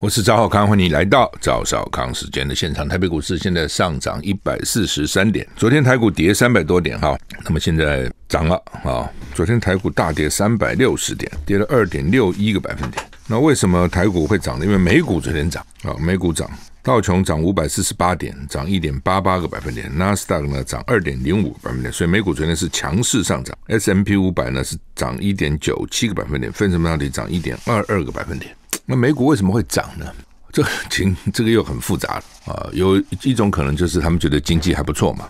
我是赵浩康，欢迎你来到赵少康时间的现场。台北股市现在上涨一百四十三点，昨天台股跌三百多点哈，那么现在涨了啊。昨天台股大跌三百六十点，跌了二点六一个百分点。那为什么台股会涨呢？因为美股昨天涨啊，美股涨，道琼涨五百四十八点，涨一点八八个百分点，纳斯达克呢涨二点零五个百分点，所以美股昨天是强势上涨。S M P 五百呢是涨一点九七个百分点，分时半导体涨一点二二个百分点。那美股为什么会涨呢？这情这个又很复杂啊。有一种可能就是他们觉得经济还不错嘛，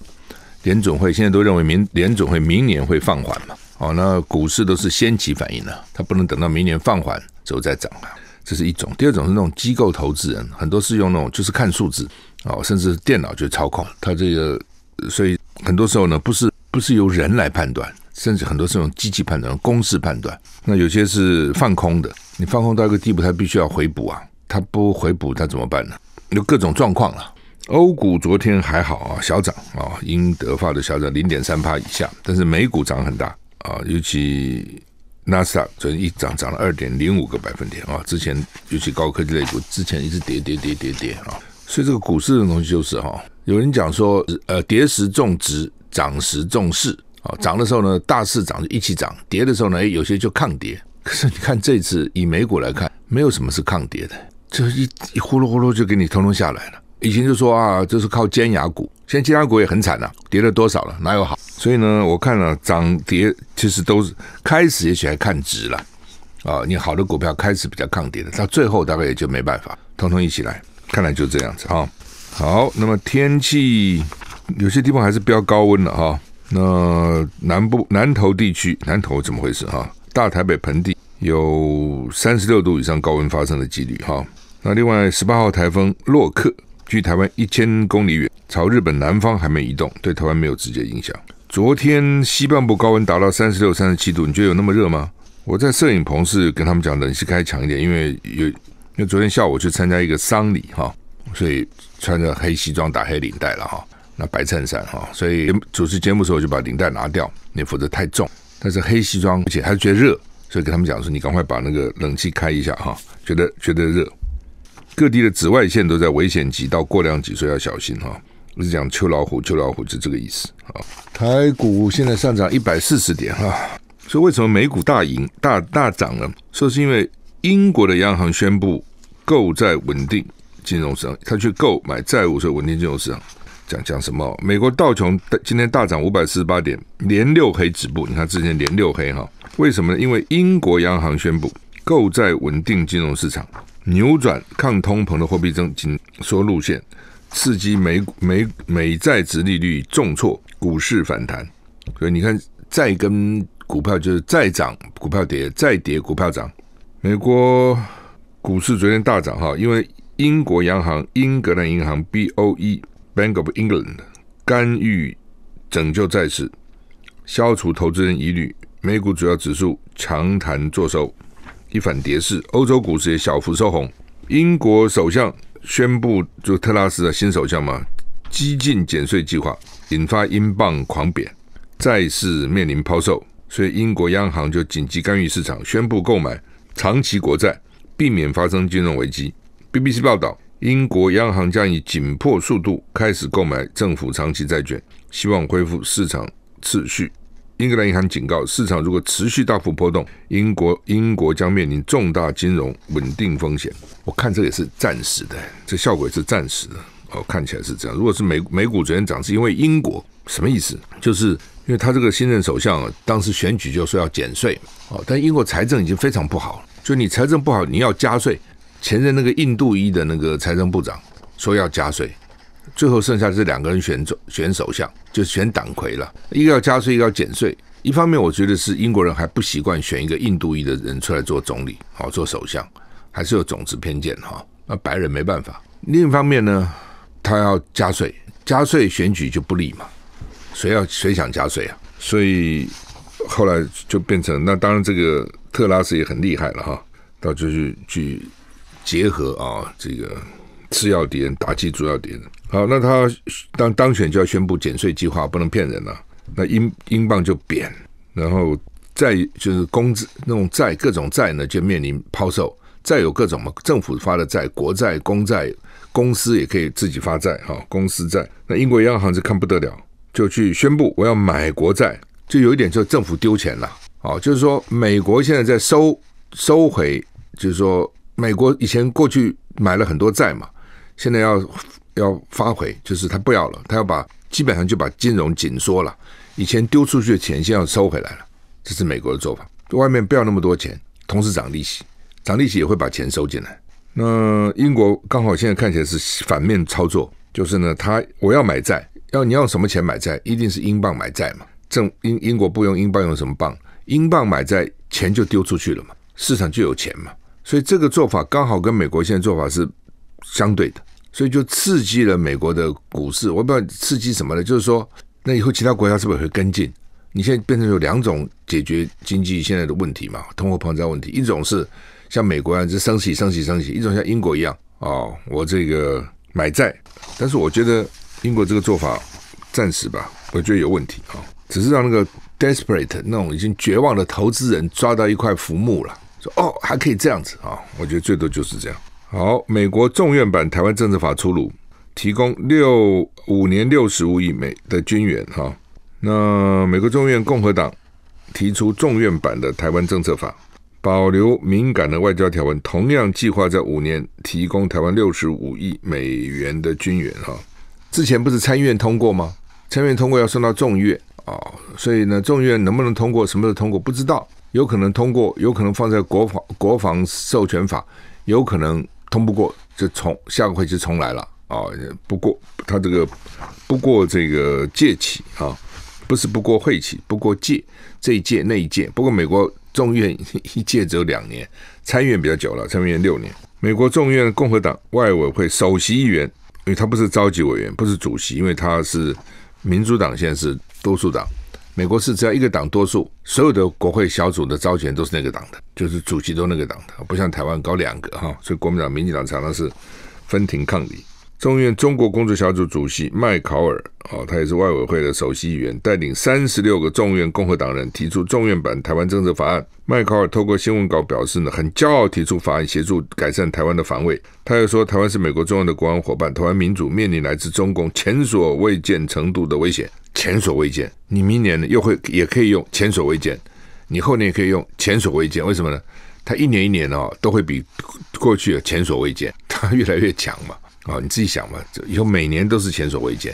联总会现在都认为明联总会明年会放缓嘛。哦，那股市都是先起反应的，它不能等到明年放缓之后再涨啊。这是一种。第二种是那种机构投资人，很多是用那种就是看数字哦，甚至电脑就操控它这个，所以很多时候呢，不是不是由人来判断，甚至很多是用机器判断、公式判断。那有些是放空的。你放空到一个地步，它必须要回补啊！它不回补，它怎么办呢？有各种状况了。欧股昨天还好啊，小涨啊，英德法的小涨零点三帕以下。但是美股涨很大啊，尤其纳斯达昨天一涨涨了二点零五个百分点啊。之前尤其高科技类股之前一直跌跌跌跌跌啊。所以这个股市的东西就是哈，有人讲说呃，跌时重值，涨时重势啊。涨的时候呢，大市涨就一起涨；跌的时候呢，诶有些就抗跌。可是你看，这次以美股来看，没有什么是抗跌的，这一一呼噜呼噜就给你通通下来了。以前就说啊，这是靠尖牙股，现在尖牙股也很惨了，跌了多少了，哪有好？所以呢，我看了涨跌其实都是开始，也许还看值了啊。你好的股票开始比较抗跌的，到最后大概也就没办法，通通一起来，看来就这样子啊。好，那么天气有些地方还是飙高温了哈。那南部南投地区，南投怎么回事哈？大台北盆地有三十六度以上高温发生的几率哈。那另外，十八号台风洛克距台湾一千公里远，朝日本南方还没移动，对台湾没有直接影响。昨天西半部高温达到三十六、三十七度，你觉得有那么热吗？我在摄影棚是跟他们讲冷气开强一点，因为有，因为昨天下午我去参加一个丧礼哈，所以穿着黑西装打黑领带了哈。那白衬衫哈，所以主持节目时候就把领带拿掉，你否则太重。但是黑西装，而且还觉得热，所以给他们讲说：“你赶快把那个冷气开一下哈。”觉得觉得热，各地的紫外线都在危险级到过量级，所以要小心哈。我讲秋老虎，秋老虎就这个意思啊。台股现在上涨一百四十点哈，所以为什么美股大赢大大涨呢？说是因为英国的央行宣布购债稳定金融市场，他去购买债务，所以稳定金融市场。讲讲什么？美国道琼今天大涨五百四十八点，连六黑止步。你看之前连六黑哈，为什么呢？因为英国央行宣布购债稳定金融市场，扭转抗通膨的货币政紧缩路线，刺激美美美债值利率重挫，股市反弹。所以你看，再跟股票就是再涨股票跌，再跌股票涨。美国股市昨天大涨哈，因为英国央行英格兰银行 BOE。Bank of England 干预拯救债市，消除投资人疑虑。美股主要指数强弹作收，一反跌势。欧洲股市也小幅收红。英国首相宣布，就特拉斯的新首相嘛，激进减税计划引发英镑狂贬，债市面临抛售，所以英国央行就紧急干预市场，宣布购买长期国债，避免发生金融危机。BBC 报道。英国央行将以紧迫速度开始购买政府长期债券，希望恢复市场秩序。英格兰银行警告，市场如果持续大幅波动，英国英国将面临重大金融稳定风险。我看这也是暂时的，这效果也是暂时的哦。看起来是这样。如果是美美股昨天涨，是因为英国什么意思？就是因为他这个新任首相当时选举就说要减税哦，但英国财政已经非常不好了。就你财政不好，你要加税。前任那个印度裔的那个财政部长说要加税，最后剩下这两个人选总选首相就选党魁了，一个要加税，一个要减税。一方面我觉得是英国人还不习惯选一个印度裔的人出来做总理，好做首相，还是有种族偏见哈。那白人没办法。另一方面呢，他要加税，加税选举就不利嘛，谁要谁想加税啊？所以后来就变成那当然这个特拉斯也很厉害了哈，到就是去。结合啊，这个次要敌人打击主要敌人。好，那他当当选就要宣布减税计划，不能骗人了。那英英镑就贬，然后再就是工资那种债，各种债呢就面临抛售。再有各种嘛，政府发的债、国债、公债，公司也可以自己发债哈，公司债。那英国央行就看不得了，就去宣布我要买国债。就有一点就政府丢钱了。哦，就是说美国现在在收收回，就是说。美国以前过去买了很多债嘛，现在要要发回，就是他不要了，他要把基本上就把金融紧缩了。以前丢出去的钱，先要收回来了，这是美国的做法。外面不要那么多钱，同时涨利息，涨利息也会把钱收进来。那英国刚好现在看起来是反面操作，就是呢，他我要买债，要你要什么钱买债，一定是英镑买债嘛？正英英国不用英镑，用什么镑？英镑买债，钱就丢出去了嘛，市场就有钱嘛。所以这个做法刚好跟美国现在做法是相对的，所以就刺激了美国的股市。我不知道刺激什么呢？就是说，那以后其他国家是不是会跟进？你现在变成有两种解决经济现在的问题嘛，通货膨胀问题，一种是像美国一样，就升息、升息、升息；一种像英国一样，哦，我这个买债。但是我觉得英国这个做法暂时吧，我觉得有问题啊，只是让那个 desperate 那种已经绝望的投资人抓到一块浮木了。哦，还可以这样子啊！我觉得最多就是这样。好，美国众院版台湾政策法出炉，提供六五年六十五亿美，的军援哈。那美国众院共和党提出众院版的台湾政策法，保留敏感的外交条文，同样计划在五年提供台湾六十五亿美元的军援哈。之前不是参议院通过吗？参议院通过要送到众院啊，所以呢，众院能不能通过，什么时候通过，不知道。有可能通过，有可能放在国防国防授权法，有可能通不过，就重下个会就重来了啊！不过他这个不过这个届期啊，不是不过会期，不过届这一届那一届，不过美国众院一届只有两年，参议院比较久了，参议院六年。美国众院共和党外委会首席议员，因为他不是召集委员，不是主席，因为他是民主党，现在是多数党。美国是只要一个党多数，所有的国会小组的招选都是那个党的，就是主席都那个党的，不像台湾搞两个哈，所以国民党、民进党常常是分庭抗礼。众院中国工作小组主席麦考尔啊，他也是外委会的首席议员，带领三十六个众院共和党人提出众院版台湾政策法案。麦考尔透过新闻稿表示呢，很骄傲提出法案，协助改善台湾的防卫。他又说，台湾是美国重要的国安伙伴，台湾民主面临来自中共前所未见程度的危险。前所未见，你明年呢又会也可以用前所未见，你后年也可以用前所未见，为什么呢？它一年一年哦都会比过去前所未见，它越来越强嘛。哦，你自己想嘛，以后每年都是前所未见，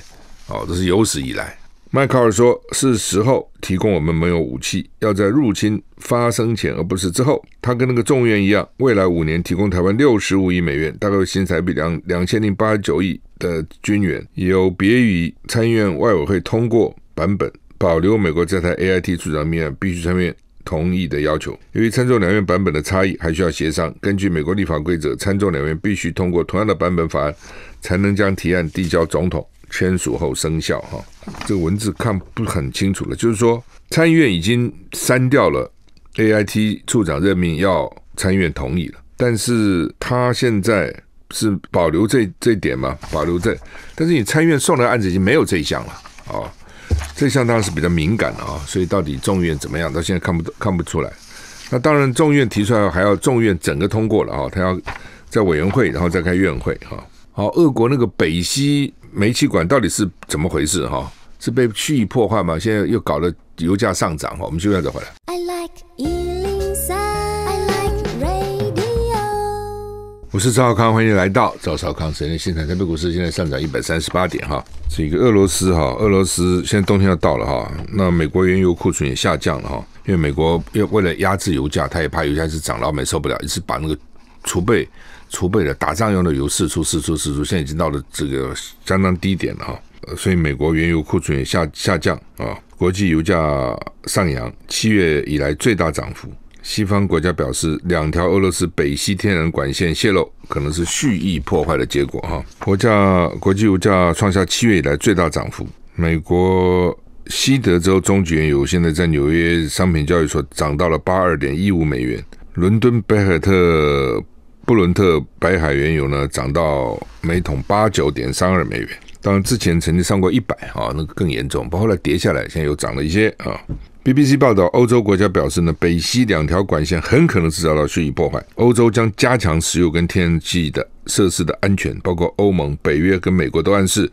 哦，这是有史以来。迈克尔说，是时候提供我们没有武器，要在入侵发生前而不是之后。他跟那个众院一样，未来五年提供台湾六十五亿美元，大概新台币两两千零八十九亿。的军援，有别于参议院外委会通过版本，保留美国这台 A I T 处长命案必须参院同意的要求。由于参众两院版本的差异，还需要协商。根据美国立法规则，参众两院必须通过同样的版本法案，才能将提案递交总统签署后生效。哈，这个文字看不是很清楚了，就是说参议院已经删掉了 A I T 处长任命要参院同意了，但是他现在。是保留这这一点嘛，保留这，但是你参院送的案子已经没有这一项了啊，这一项当然是比较敏感的啊，所以到底众院怎么样，到现在看不看不出来。那当然，众院提出来还要众院整个通过了啊，他要在委员会，然后再开院会啊。好，俄国那个北西煤气管到底是怎么回事哈？是被蓄意破坏吗？现在又搞了油价上涨，哈、我们休息再回来。I like 我是赵少康，欢迎来到赵少康财经现场。台北股市现在上涨一百三十八点哈。这个俄罗斯哈，俄罗斯现在冬天要到了哈。那美国原油库存也下降了哈，因为美国为了压制油价，他也怕油价一直涨，老美受不了，一直把那个储备、储备的打仗用的油四出、四出、四出，现在已经到了这个相当低点了哈。所以美国原油库存也下下降啊，国际油价上扬，七月以来最大涨幅。西方国家表示，两条俄罗斯北西天然管线泄漏，可能是蓄意破坏的结果。哈，国价国际油价创下七月以来最大涨幅。美国西德州中级原油现在在纽约商品交易所涨到了八二点一五美元，伦敦北海特布伦特北海原油呢涨到每桶八九点三二美元。当然，之前曾经上过一百啊，那个更严重，不过后来跌下来，现在又涨了一些啊。BBC 报道，欧洲国家表示呢，北溪两条管线很可能是遭到蓄意破坏。欧洲将加强石油跟天然气的设施的安全，包括欧盟、北约跟美国都暗示，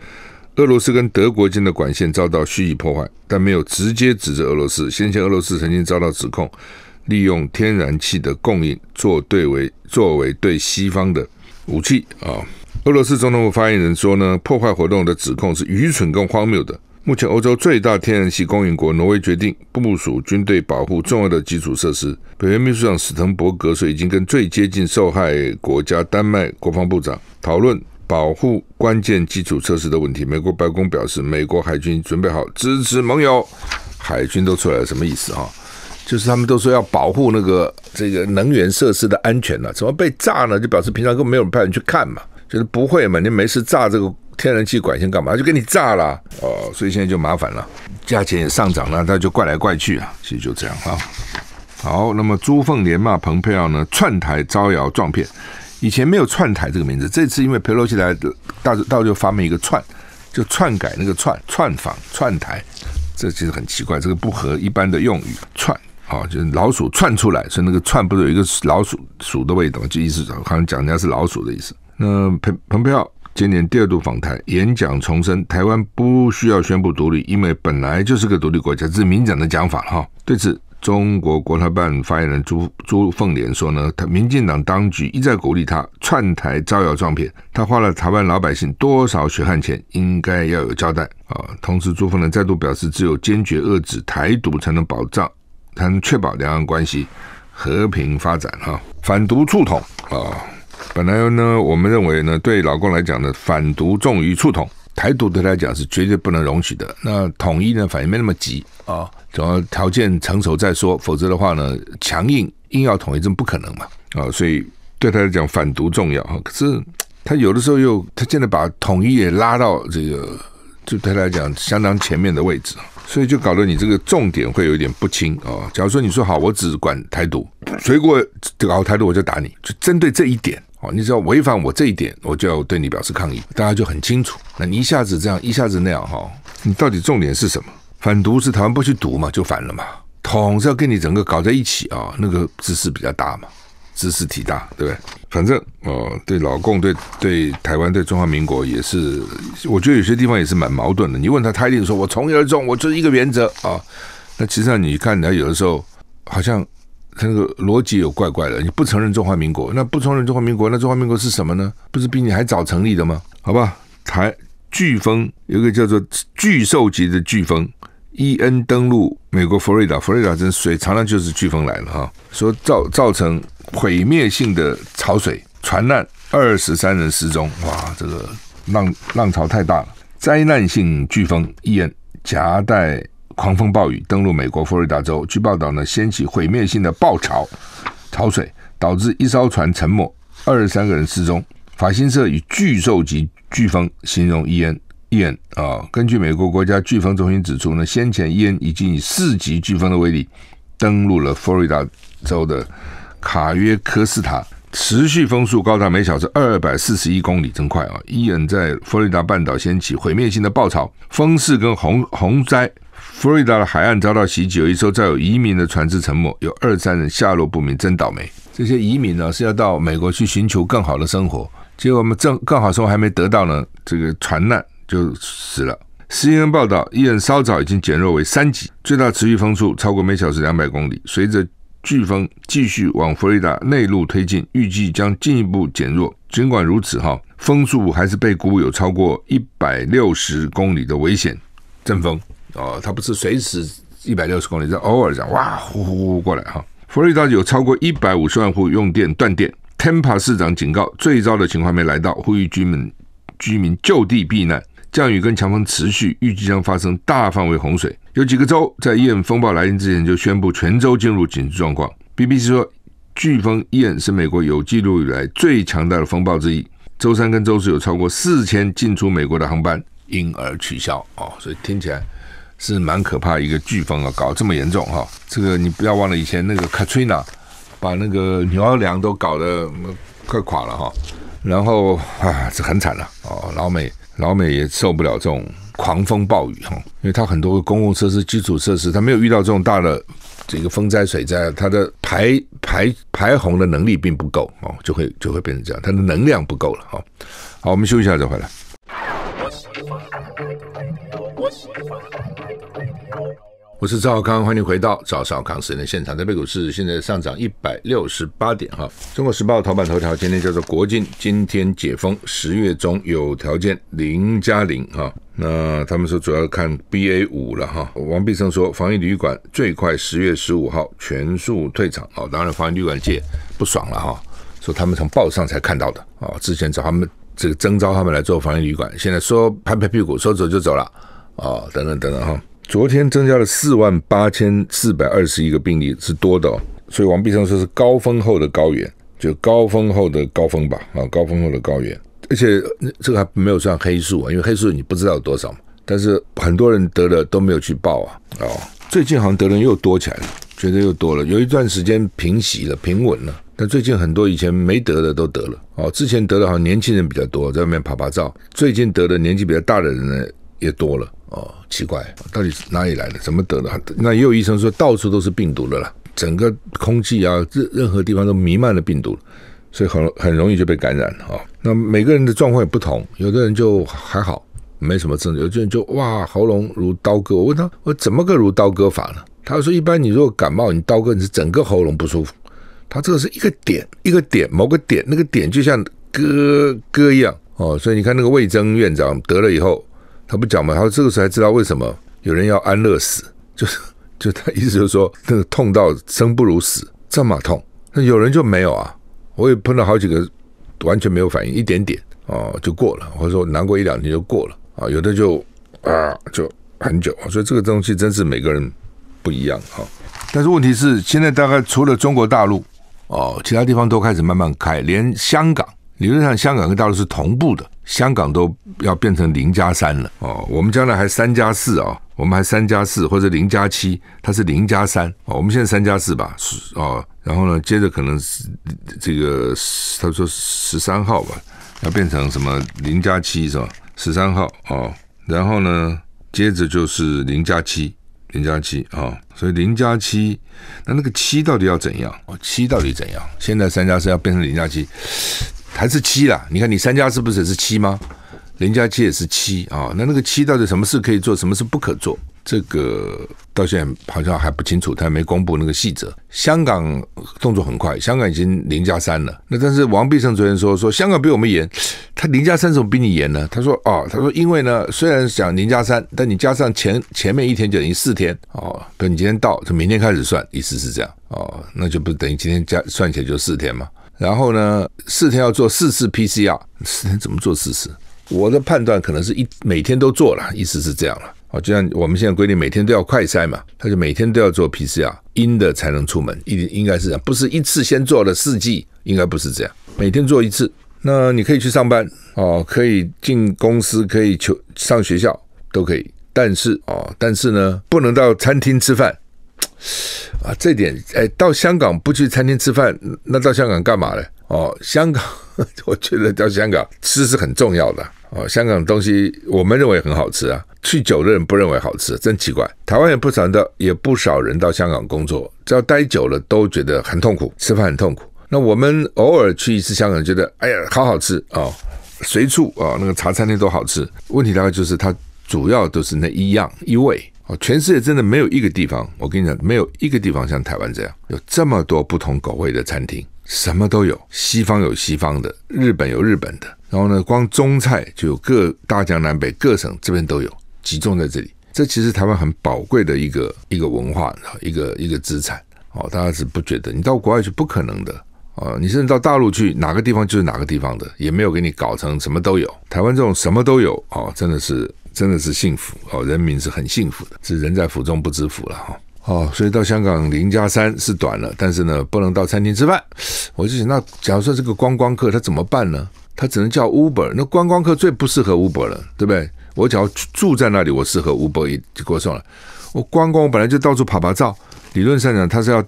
俄罗斯跟德国间的管线遭到蓄意破坏，但没有直接指责俄罗斯。先前俄罗斯曾经遭到指控，利用天然气的供应作对为作为对西方的武器啊。俄罗斯总统府发言人说呢，破坏活动的指控是愚蠢跟荒谬的。目前，欧洲最大天然气供应国挪威决定部署军队保护重要的基础设施。北约秘书长史滕伯格说，已经跟最接近受害国家丹麦国防部长讨论保护关键基础设施的问题。美国白宫表示，美国海军准备好支持盟友。海军都出来了，什么意思啊？就是他们都说要保护那个这个能源设施的安全了，怎么被炸呢？就表示平常都没有人派人去看嘛，就是不会嘛，你没事炸这个。天然气管线干嘛？就给你炸了哦，所以现在就麻烦了，价钱也上涨了，那就怪来怪去啊。其实就这样啊。好，那么朱凤莲骂蓬佩奥呢，串台招摇撞骗，以前没有串台这个名字，这次因为佩洛西来，大到就发明一个串，就篡改那个串，串访串台，这其实很奇怪，这个不合一般的用语串，哦，就是老鼠窜出来，所以那个串不是有一个老鼠鼠的味道，就意思好像讲人家是老鼠的意思。那彭彭佩奥。今年第二度访台，演讲重申，台湾不需要宣布独立，因为本来就是个独立国家，这是民党的讲法哈。对此，中国国台办发言人朱朱凤莲说呢，他民进党当局一再鼓励他串台招摇撞骗，他花了台湾老百姓多少血汗钱，应该要有交代啊。同时，朱凤莲再度表示，只有坚决遏制台独，才能保障，才能确保两岸关系和平发展哈。反独促统啊。本来呢，我们认为呢，对老公来讲呢，反独重于促统，台独对他来讲是绝对不能容许的。那统一呢，反应没那么急啊，总要条件成熟再说，否则的话呢，强硬硬要统一，这不可能嘛啊！所以对他来讲，反独重要哈。可是他有的时候又他现在把统一也拉到这个，对他来讲相当前面的位置，所以就搞得你这个重点会有点不清啊。假如说你说好，我只管台独，谁我，搞台独我就打你，就针对这一点。哦，你只要违反我这一点，我就要对你表示抗议。大家就很清楚。那你一下子这样，一下子那样，哈，你到底重点是什么？反独是台湾不去独嘛，就反了嘛？统是要跟你整个搞在一起啊，那个姿势比较大嘛，姿势体大，对不对？反正哦，对老共、对对台湾、对中华民国也是，我觉得有些地方也是蛮矛盾的。你问他，他一定说我从一而终，我就一个原则啊。那其实上你看，他有的时候好像。那个逻辑有怪怪的，你不承认中华民国，那不承认中华民国，那中华民国是什么呢？不是比你还早成立的吗？好吧，台飓风有一个叫做巨兽级的飓风伊恩登陆美国佛罗里达，佛罗里达真水常常就是飓风来了哈。说造造成毁灭性的潮水，船难，二十三人失踪，哇，这个浪浪潮太大了，灾难性飓风伊恩夹带。狂风暴雨登陆美国佛罗里达州，据报道呢，掀起毁灭性的暴潮、潮水，导致一艘船沉没，二十三个人失踪。法新社以“巨兽级”飓风形容伊恩，伊恩啊，根据美国国家飓风中心指出呢，先前伊恩已经以四级飓风的威力登陆了佛罗里达州的卡约科斯塔，持续风速高达每小时二百四十一公里，真快啊！伊恩在佛罗里达半岛掀起毁灭性的爆潮，风势跟洪洪灾。佛罗里达的海岸遭到袭击，有一艘载有移民的船只沉没，有二三人下落不明，真倒霉。这些移民呢是要到美国去寻求更好的生活，结果我们正更好生活还没得到呢，这个船难就死了。《CNN 报道，伊人稍早已经减弱为三级，最大持续风速超过每小时两百公里。随着飓风继续往佛罗里达内陆推进，预计将进一步减弱。尽管如此，哈风速还是被估有超过一百六十公里的危险阵风。哦，它不是随时一百六十公里，是偶尔这样哇呼呼呼过来哈。佛罗里达有超过一百五十万户用电断电。t m p a 市长警告，最糟的情况没来到，呼吁居民居民就地避难。降雨跟强风持续，预计将发生大范围洪水。有几个州在伊恩风暴来临之前就宣布全州进入紧急状况。BBC 说，飓风伊恩是美国有记录以来最强大的风暴之一。周三跟周四有超过四千进出美国的航班因而取消哦，所以听起来。是蛮可怕一个飓风啊，搞这么严重哈！这个你不要忘了，以前那个 Katrina 把那个纽奥良都搞得快垮了哈。然后啊，这很惨了哦。老美老美也受不了这种狂风暴雨哈，因为它很多公共设施基础设施，它没有遇到这种大的这个风灾水灾，它的排排排洪的能力并不够哦，就会就会变成这样，它的能量不够了。好，好，我们休息一下再回来。我是赵康，欢迎回到赵少康时间的现场。在 A 股市现在上涨一百六十八点哈。中国时报头版头条，今天叫做国境今天解封，十月中有条件零加零哈。那他们说主要看 BA 五了哈。王必胜说，防疫旅馆最快十月十五号全数退场哦。当然，防疫旅馆界不爽了哈，说他们从报上才看到的啊。之前找他们这个征召他们来做防疫旅馆，现在说拍拍屁股说走就走了啊，等等等等哈。昨天增加了四万八千四百二十一个病例，是多的，所以王必胜说是高峰后的高原，就高峰后的高峰吧，啊，高峰后的高原，而且这个还没有算黑数啊，因为黑数你不知道有多少嘛。但是很多人得了都没有去报啊，哦，最近好像得人又多起来了，觉得又多了。有一段时间平息了，平稳了，但最近很多以前没得的都得了，哦，之前得的好像年轻人比较多，在外面爬爬照，最近得的年纪比较大的人呢也多了。哦，奇怪，到底是哪里来的？怎么得的？那也有医生说，到处都是病毒的了，整个空气啊，任任何地方都弥漫了病毒，所以很很容易就被感染啊。那每个人的状况也不同，有的人就还好，没什么症状；有的人就哇，喉咙如刀割。我问他，我怎么个如刀割法呢？他说，一般你如果感冒，你刀割你是整个喉咙不舒服，他这个是一个点，一个点，某个点，那个点就像割割一样哦。所以你看那个魏征院长得了以后。他不讲嘛，他这个时候才知道为什么有人要安乐死，就是 就他意思就是说那个痛到生不如死这么痛，那有人就没有啊？我也碰到好几个完全没有反应，一点点哦就过了，或者说难过一两天就过了啊，有的就啊就很久所以这个东西真是每个人不一样哈。但是问题是现在大概除了中国大陆哦，其他地方都开始慢慢开，连香港。理论上，香港跟大陆是同步的。香港都要变成零加三了哦，我们将来还三加四啊，我们还三加四或者零加七，它是零加三哦。我们现在三加四吧，是哦。然后呢，接着可能这个他说十三号吧，要变成什么零加七是吧？十三号哦，然后呢，接着就是零加七，零加七啊。所以零加七，那那个七到底要怎样？哦，七到底怎样？现在三加四要变成零加七。还是七啦，你看你三加四不是也是七吗？零加七也是七啊。那那个七到底什么事可以做，什么事不可做？这个到现在好像还不清楚，他没公布那个细则。香港动作很快，香港已经零加三了。那但是王必胜昨天说说香港比我们严，他零加三怎么比你严呢？他说哦，他说因为呢，虽然讲零加三，但你加上前前面一天就等于四天哦。等你今天到，从明天开始算，意思是这样哦，那就不等于今天加算起来就四天嘛。然后呢，四天要做四次 PCR，四天怎么做四次？我的判断可能是一每天都做了，意思是这样了啊。就像我们现在规定每天都要快筛嘛，他就每天都要做 PCR，阴的才能出门，一应该是这样，不是一次先做了四剂，应该不是这样，每天做一次。那你可以去上班哦，可以进公司，可以求上学校都可以，但是哦，但是呢，不能到餐厅吃饭。啊，这点哎，到香港不去餐厅吃饭，那到香港干嘛呢？哦，香港，我觉得到香港吃是很重要的哦。香港东西我们认为很好吃啊，去久的人不认为好吃，真奇怪。台湾也不少到，也不少人到香港工作，只要待久了都觉得很痛苦，吃饭很痛苦。那我们偶尔去一次香港，觉得哎呀，好好吃啊，随处啊那个茶餐厅都好吃。问题大概就是它主要都是那一样一味。哦，全世界真的没有一个地方，我跟你讲，没有一个地方像台湾这样，有这么多不同口味的餐厅，什么都有。西方有西方的，日本有日本的，然后呢，光中菜就有各大江南北各省这边都有，集中在这里。这其实台湾很宝贵的一个一个文化，一个一个资产。哦，大家是不觉得，你到国外去不可能的哦，你甚至到大陆去，哪个地方就是哪个地方的，也没有给你搞成什么都有。台湾这种什么都有，哦，真的是。真的是幸福哦，人民是很幸福的，是人在福中不知福了哈。哦，所以到香港林家山是短了，但是呢，不能到餐厅吃饭。我就想，那假如说这个观光客他怎么办呢？他只能叫 Uber。那观光客最不适合 Uber 了，对不对？我只要住在那里，我适合 Uber 一就给我送了。我观光，我本来就到处拍拍照。理论上讲，他是要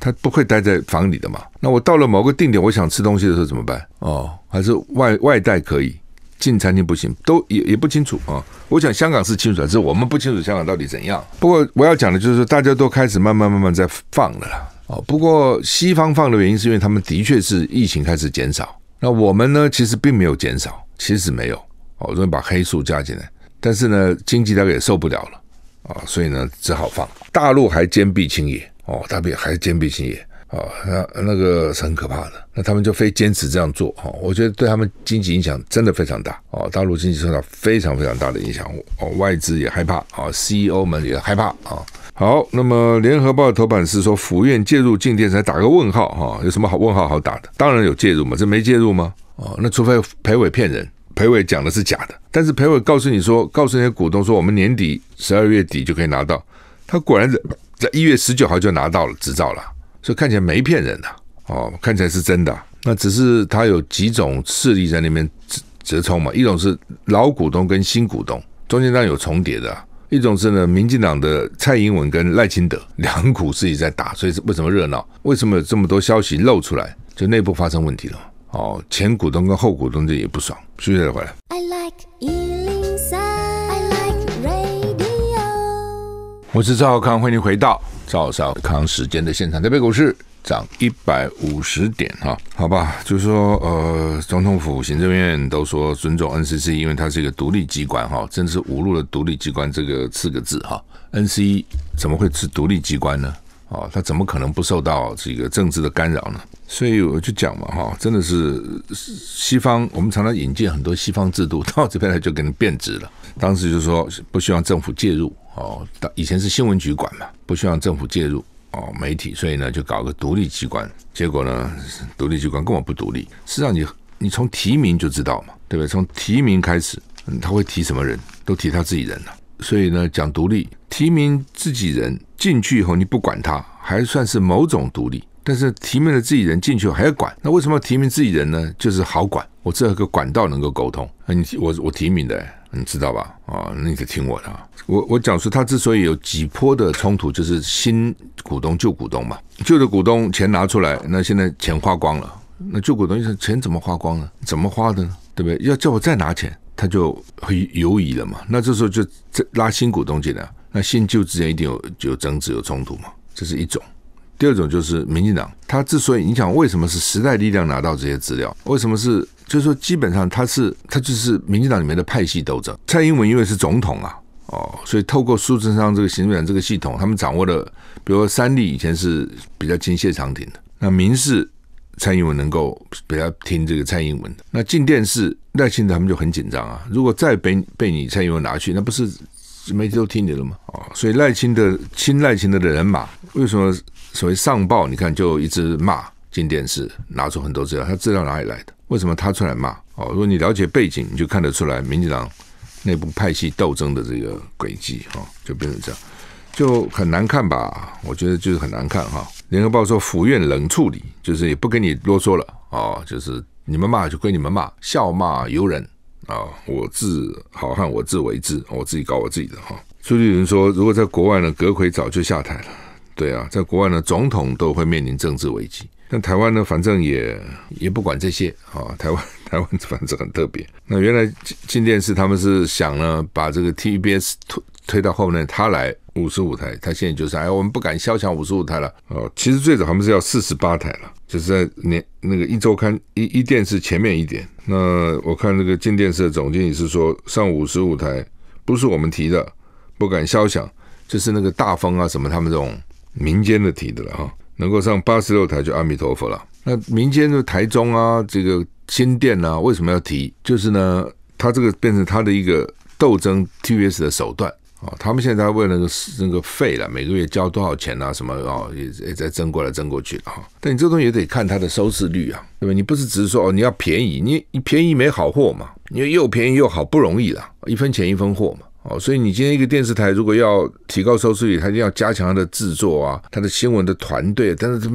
他不会待在房里的嘛。那我到了某个定点，我想吃东西的时候怎么办？哦，还是外外带可以。进餐厅不行，都也也不清楚啊。我想香港是清楚，只是我们不清楚香港到底怎样。不过我要讲的就是，大家都开始慢慢慢慢在放了。哦，不过西方放的原因是因为他们的确是疫情开始减少。那我们呢，其实并没有减少，其实没有。哦，所以把黑数加进来。但是呢，经济大概也受不了了。哦，所以呢，只好放。大陆还坚壁清野。哦，大陆还坚壁清野。哦，那那个是很可怕的。那他们就非坚持这样做哈，我觉得对他们经济影响真的非常大哦，大陆经济受到非常非常大的影响哦，外资也害怕啊，CEO 们也害怕啊。好，那么联合报的头版是说，府院介入进电才打个问号哈，有什么好问号好打的？当然有介入嘛，这没介入吗？哦，那除非裴伟骗人，裴伟讲的是假的，但是裴伟告诉你说，告诉那些股东说，我们年底十二月底就可以拿到，他果然在一月十九号就拿到了执照了。所以看起来没骗人呐，哦，看起来是真的。那只是他有几种势力在那边折折冲嘛，一种是老股东跟新股东中间当然有重叠的，一种是呢，民进党的蔡英文跟赖清德两股势力在打，所以为什么热闹？为什么有这么多消息露出来？就内部发生问题了。哦，前股东跟后股东就也不爽。休息回来。我是赵康，欢迎回到。赵少康时间的现场，台北股市涨一百五十点哈，好吧，就是说呃，总统府、行政院都说尊重 NCC，因为它是一个独立机关哈，真是侮辱了“独立机关”这个四个字哈，NCC 怎么会是独立机关呢？啊，它怎么可能不受到这个政治的干扰呢？所以我就讲嘛哈，真的是西方，我们常常引进很多西方制度到这边来，就给人变质了。当时就说不希望政府介入。哦，以前是新闻局管嘛，不希望政府介入哦，媒体，所以呢就搞个独立机关。结果呢，独立机关根本不独立，是让你你从提名就知道嘛，对不对？从提名开始，他会提什么人，都提他自己人呢。所以呢，讲独立提名自己人进去以后，你不管他，还算是某种独立。但是提名的自己人进去还要管，那为什么要提名自己人呢？就是好管，我这个管道能够沟通。你我我提名的。你知道吧？啊，你得听我的。我我讲说，他之所以有几波的冲突，就是新股东、旧股东嘛。旧的股东钱拿出来，那现在钱花光了。那旧股东说钱怎么花光呢？怎么花的呢？对不对？要叫我再拿钱，他就犹疑了嘛。那这时候就拉新股东进来，那新旧之间一定有有争执、有冲突嘛。这是一种。第二种就是民进党，他之所以你想为什么是时代力量拿到这些资料？为什么是？就说基本上他是他就是民进党里面的派系斗争。蔡英文因为是总统啊，哦，所以透过苏贞昌这个行政院这个系统，他们掌握了，比如说三立以前是比较听谢长廷的，那民视蔡英文能够比较听这个蔡英文的。那进电视赖清德他们就很紧张啊，如果再被被你蔡英文拿去，那不是媒体都听你了吗？哦，所以赖清的亲赖清德的人马，为什么所谓上报？你看就一直骂进电视，拿出很多资料，他资料哪里来的？为什么他出来骂？哦，如果你了解背景，你就看得出来，民进党内部派系斗争的这个轨迹，哈，就变成这样，就很难看吧？我觉得就是很难看哈。联合报说府院冷处理，就是也不跟你啰嗦了，哦，就是你们骂就归你们骂，笑骂由人啊，我自好汉，我自为之，我自己搞我自己的哈。朱立伦说，如果在国外呢，阁魁早就下台了，对啊，在国外呢，总统都会面临政治危机。那台湾呢？反正也也不管这些啊。台湾 台湾反正很特别。那原来金电视他们是想呢，把这个 TBS 推推到后面，他来五十五台。他现在就是哎，我们不敢肖想五十五台了哦。其实最早他们是要四十八台了，就是在年那个一周刊一一电视前面一点。那我看那个金电视的总经理是说，上五十五台不是我们提的，不敢肖想，就是那个大风啊什么他们这种民间的提的了哈。能够上八十六台就阿弥陀佛了。那民间的台中啊，这个新店啊，为什么要提？就是呢，他这个变成他的一个斗争 t v s 的手段啊。他们现在为了那个那个费了，每个月交多少钱啊？什么啊，也也在争过来争过去的哈。但你这东西也得看它的收视率啊，对吧？你不是只是说哦，你要便宜，你你便宜没好货嘛。因为又便宜又好不容易了，一分钱一分货嘛。哦，所以你今天一个电视台如果要提高收视率，它定要加强的制作啊，它的新闻的团队，但是这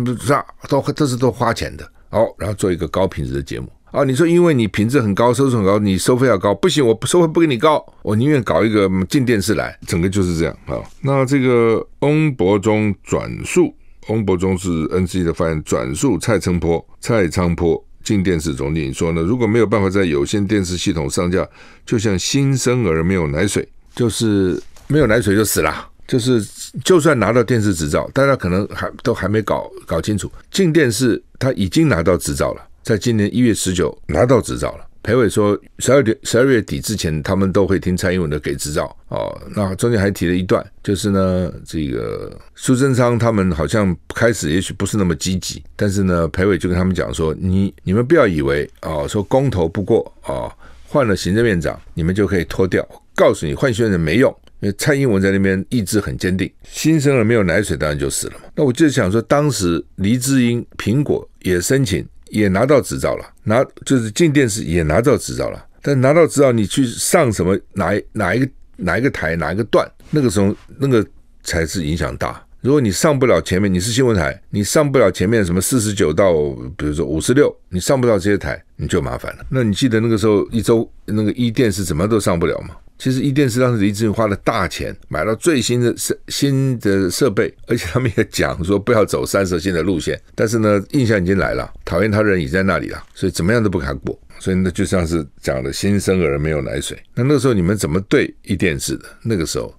都都是都花钱的。好，然后做一个高品质的节目啊。你说因为你品质很高，收视很高，你收费要高，不行，我收费不给你高，我宁愿搞一个进电视来，整个就是这样啊。那这个翁伯中转述，翁伯中是 NCC 的发言转述蔡成坡、蔡昌坡进电视总经理说呢，如果没有办法在有线电视系统上架，就像新生儿没有奶水。就是没有奶水就死了。就是，就算拿到电视执照，大家可能还都还没搞搞清楚。进电视他已经拿到执照了，在今年一月十九拿到执照了。裴伟说，十二点十二月底之前，他们都会听蔡英文的给执照。哦，那中间还提了一段，就是呢，这个苏贞昌他们好像开始也许不是那么积极，但是呢，裴伟就跟他们讲说，你你们不要以为哦，说公投不过哦，换了行政院长你们就可以脱掉。告诉你换血人没用，因为蔡英文在那边意志很坚定。新生儿没有奶水，当然就死了嘛。那我就想说，当时黎智英苹果也申请，也拿到执照了，拿就是进电视也拿到执照了。但拿到执照，你去上什么哪哪一个哪一个台哪一个段？那个时候那个才是影响大。如果你上不了前面，你是新闻台，你上不了前面什么四十九到比如说五十六，你上不到这些台，你就麻烦了。那你记得那个时候一周那个一电视怎么都上不了吗？其实一电是当时李志云花了大钱，买了最新的设新的设备，而且他们也讲说不要走三色线的路线。但是呢，印象已经来了，讨厌他的人已在那里了，所以怎么样都不肯过。所以那就像是讲了新生儿没有奶水。那那个时候你们怎么对一电视？那个时候，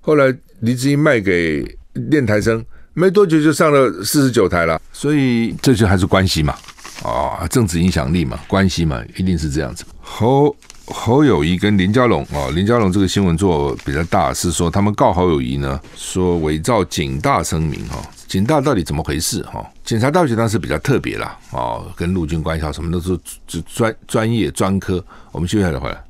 后来李志英卖给练台生，没多久就上了四十九台了。所以这就还是关系嘛，啊，政治影响力嘛，关系嘛，一定是这样子。好。侯友谊跟林家龙啊，林家龙这个新闻做比较大，是说他们告侯友谊呢，说伪造警大声明哈，警大到底怎么回事哈？警察大学当时比较特别啦，哦，跟陆军官校什么都是专专业专科，我们接下来回来。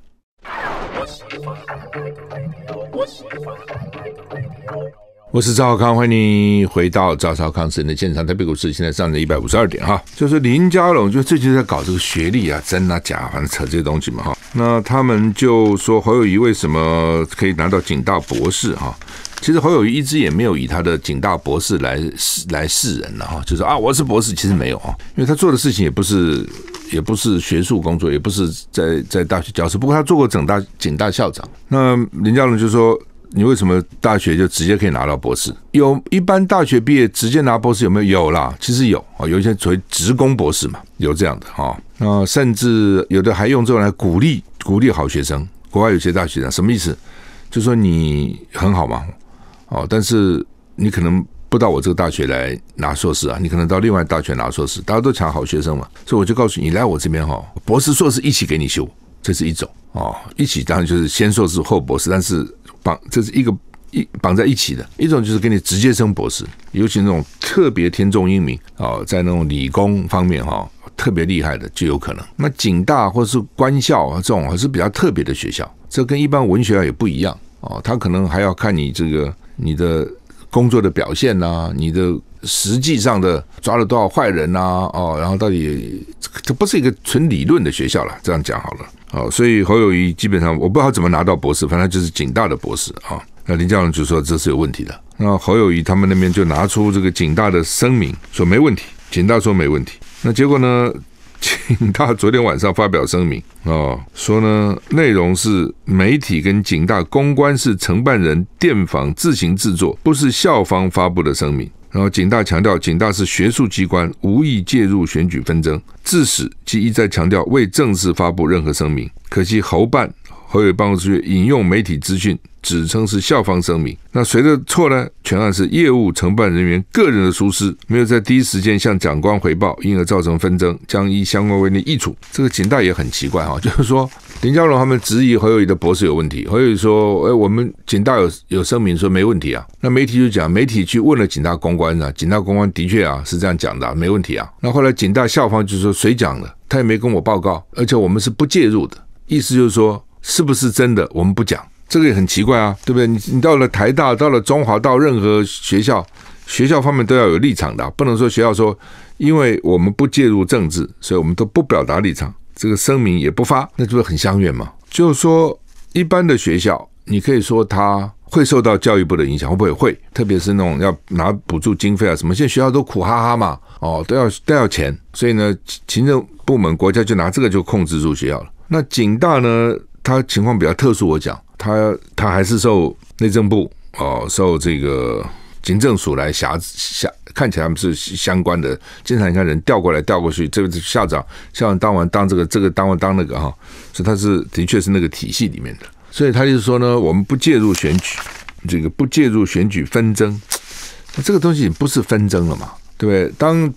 我是赵少康，欢迎回到赵少康主持的《现场。台北股市》，现在涨了一百五十二点哈。就是林佳龙，就最近在搞这个学历啊，真的假反正扯这些东西嘛哈。那他们就说侯友谊为什么可以拿到警大博士哈？其实侯友谊一直也没有以他的警大博士来来示人了哈。就是啊，我是博士，其实没有啊，因为他做的事情也不是也不是学术工作，也不是在在大学教授。不过他做过整大警大校长。那林佳龙就说。你为什么大学就直接可以拿到博士？有一般大学毕业直接拿博士有没有？有啦，其实有啊，有一些属于职工博士嘛，有这样的哈。那甚至有的还用这种来鼓励鼓励好学生。国外有些大学生什么意思？就说你很好嘛，哦，但是你可能不到我这个大学来拿硕士啊，你可能到另外大学拿硕士。大家都抢好学生嘛，所以我就告诉你，来我这边哈，博士硕士一起给你修。这是一种哦，一起当然就是先硕士后博士，但是绑这是一个一绑在一起的一种，就是给你直接升博士，尤其那种特别天纵英明哦，在那种理工方面哈特别厉害的就有可能。那警大或是官校这种还是比较特别的学校，这跟一般文学校也不一样哦，他可能还要看你这个你的。工作的表现呐，你的实际上的抓了多少坏人呐？哦，然后到底这这不是一个纯理论的学校了？这样讲好了，哦，所以侯友谊基本上我不知道怎么拿到博士，反正就是警大的博士啊。那林教授就说这是有问题的。那侯友谊他们那边就拿出这个警大的声明说没问题，警大说没问题。那结果呢？警大昨天晚上发表声明，啊，说呢内容是媒体跟警大公关是承办人电访自行制作，不是校方发布的声明。然后警大强调，警大是学术机关，无意介入选举纷争，致使即一再强调未正式发布任何声明。可惜侯办。侯伟办公室引用媒体资讯，指称是校方声明。那谁的错呢？全案是业务承办人员个人的疏失，没有在第一时间向长官回报，因而造成纷争，将依相关规定易处。这个警大也很奇怪哈，就是说林嘉龙他们质疑侯伟的博士有问题，侯伟说：“哎，我们警大有有声明说没问题啊。”那媒体就讲，媒体去问了警大公关啊，警大公关的确啊是这样讲的，没问题啊。那后来警大校方就说：“谁讲的？他也没跟我报告，而且我们是不介入的。”意思就是说。是不是真的？我们不讲这个也很奇怪啊，对不对？你你到了台大，到了中华，到任何学校，学校方面都要有立场的，不能说学校说，因为我们不介入政治，所以我们都不表达立场，这个声明也不发，那就是很相远嘛。就是说，一般的学校，你可以说他会受到教育部的影响，会不会会？特别是那种要拿补助经费啊什么，现在学校都苦哈哈嘛，哦，都要都要钱，所以呢，行政部门国家就拿这个就控制住学校了。那警大呢？他情况比较特殊，我讲他他还是受内政部哦，受这个警政署来辖辖，看起来他们是相关的。经常你看人调过来调过去，这个是校长，校长当晚当这个，这个当晚当那个哈，所以他是的确是那个体系里面的。所以他就是说呢，我们不介入选举，这个不介入选举纷争，这个东西不是纷争了嘛，对不对？当。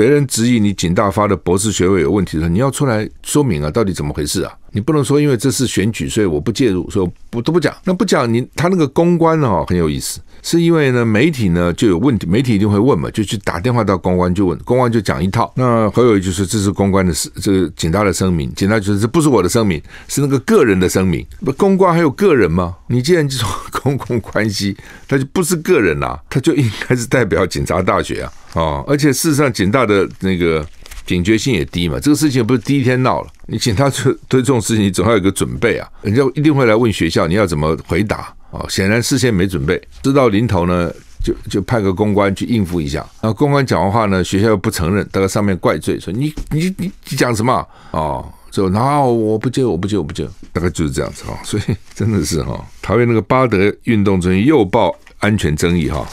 别人质疑你景大发的博士学位有问题的时候，你要出来说明啊，到底怎么回事啊？你不能说因为这是选举所以我不介入，说我都不讲，那不讲你他那个公关哦很有意思，是因为呢媒体呢就有问题，媒体一定会问嘛，就去打电话到公关就问，公关就讲一套，那还有就是这是公关的事，这是景大的声明，景大就是这不是我的声明，是那个个人的声明，不公关还有个人吗？你既然就说。公共关系，他就不是个人啦，他就应该是代表警察大学啊，啊！而且事实上，警大的那个警觉性也低嘛。这个事情不是第一天闹了，你警察对这种事情你总要有个准备啊。人家一定会来问学校，你要怎么回答啊？显然事先没准备，事到临头呢，就就派个公关去应付一下。然后公关讲完话呢，学校又不承认，大概上面怪罪说你你你讲什么啊、就那我不接，我不接，我不接，大概就是这样子哈。所以真的是哈，台湾那个巴德运动中心又爆安全争议哈，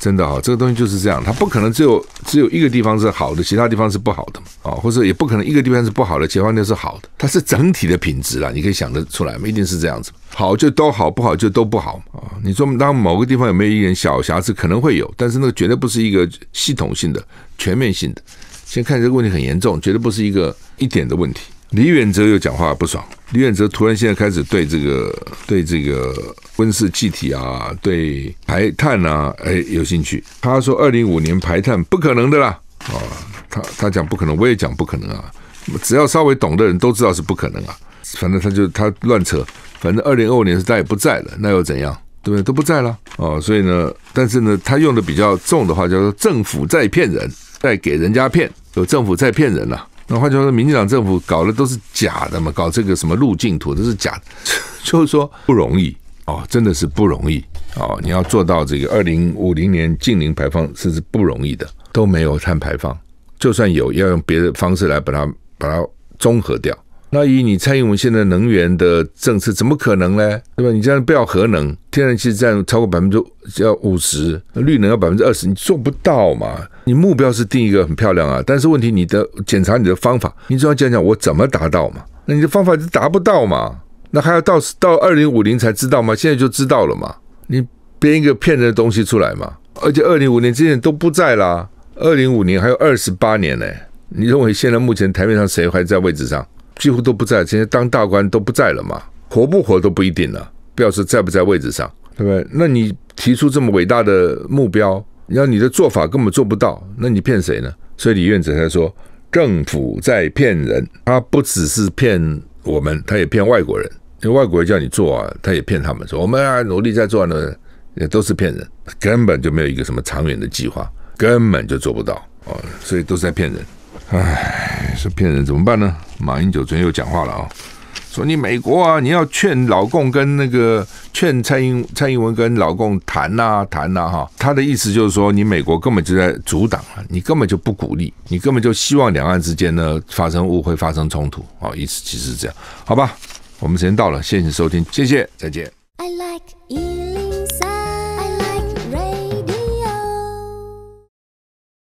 真的哈，这个东西就是这样，它不可能只有只有一个地方是好的，其他地方是不好的嘛，啊，或者也不可能一个地方是不好的，其他地方是好的，它是整体的品质啦，你可以想得出来嘛，一定是这样子，好就都好，不好就都不好啊。你说当某个地方有没有一点小瑕疵，可能会有，但是那个绝对不是一个系统性的、全面性的。先看这个问题很严重，绝对不是一个一点的问题。李远哲又讲话不爽，李远哲突然现在开始对这个对这个温室气体啊，对排碳啊，哎有兴趣。他说，二零五年排碳不可能的啦，啊，他他讲不可能，我也讲不可能啊。只要稍微懂的人都知道是不可能啊。反正他就他乱扯，反正二零二五年是再也不在了，那又怎样？对不对？都不在了，哦，所以呢，但是呢，他用的比较重的话，叫做政府在骗人，在给人家骗，有政府在骗人了。那换句话说，民进党政府搞的都是假的嘛，搞这个什么路径图都是假的，就是说不容易哦，真的是不容易哦，你要做到这个二零五零年净零排放，甚至不容易的，都没有碳排放，就算有，要用别的方式来把它把它综合掉。那以你蔡英文现在能源的政策，怎么可能呢？对吧？你这样不要核能，天然气占超过百分之要五十，绿能要百分之二十，你做不到嘛？你目标是定一个很漂亮啊，但是问题你的检查你的方法，你总要讲讲我怎么达到嘛？那你的方法是达不到嘛？那还要到到二零五零才知道吗？现在就知道了嘛？你编一个骗人的东西出来嘛？而且二零五年之前都不在啦，二零五年还有二十八年呢。你认为现在目前台面上谁还在位置上？几乎都不在，现在当大官都不在了嘛，活不活都不一定了。不要说在不在位置上，对不对？那你提出这么伟大的目标，然后你的做法根本做不到，那你骗谁呢？所以李院长才说，政府在骗人，他不只是骗我们，他也骗外国人。因为外国人叫你做啊，他也骗他们说我们啊努力在做呢，也都是骗人，根本就没有一个什么长远的计划，根本就做不到啊，所以都是在骗人。唉，是骗人怎么办呢？马英九昨天又讲话了啊，说你美国啊，你要劝老共跟那个劝蔡英蔡英文跟老共谈呐谈呐哈，他的意思就是说你美国根本就在阻挡啊，你根本就不鼓励，你根本就希望两岸之间呢发生误会、发生冲突啊，意思其实是这样，好吧？我们时间到了，谢谢收听，谢谢，再见。I like